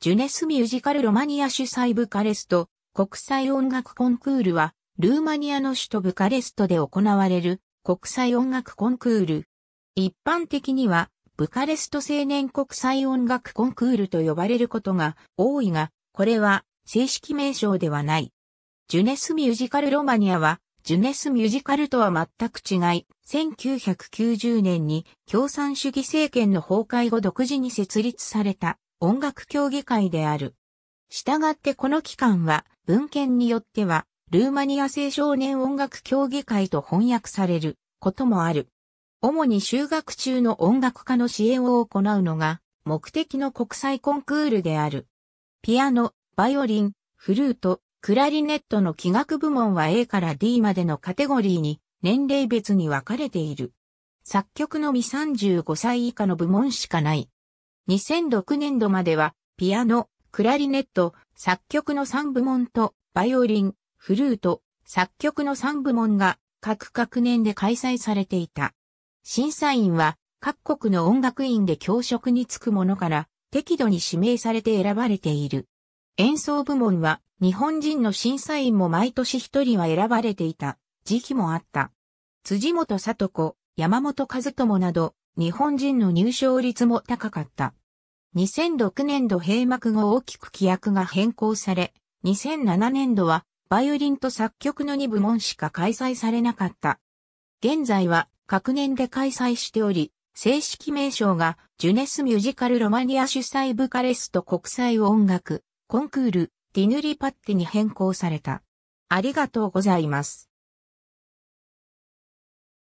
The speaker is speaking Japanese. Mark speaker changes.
Speaker 1: ジュネスミュージカルロマニア主催ブカレスト国際音楽コンクールは、ルーマニアの首都ブカレストで行われる国際音楽コンクール。一般的には、ブカレスト青年国際音楽コンクールと呼ばれることが多いが、これは正式名称ではない。ジュネスミュージカルロマニアは、ジュネスミュージカルとは全く違い、1990年に共産主義政権の崩壊後独自に設立された音楽協議会である。したがってこの機関は、文献によっては、ルーマニア青少年音楽協議会と翻訳されることもある。主に修学中の音楽家の支援を行うのが目的の国際コンクールである。ピアノ、バイオリン、フルート、クラリネットの器楽部門は A から D までのカテゴリーに年齢別に分かれている。作曲のみ35歳以下の部門しかない。2006年度までは、ピアノ、クラリネット、作曲の3部門と、バイオリン、フルート、作曲の3部門が各学年で開催されていた。審査員は各国の音楽院で教職に就く者から適度に指名されて選ばれている。演奏部門は日本人の審査員も毎年一人は選ばれていた時期もあった。辻本里子、山本和友など日本人の入賞率も高かった。2006年度閉幕後大きく規約が変更され、2007年度はバイオリンと作曲の2部門しか開催されなかった。現在は各年で開催しており、正式名称がジュネスミュージカルロマニア主催ブカレスト国際音楽コンクールディヌリパッテに変更された。ありがとうございます。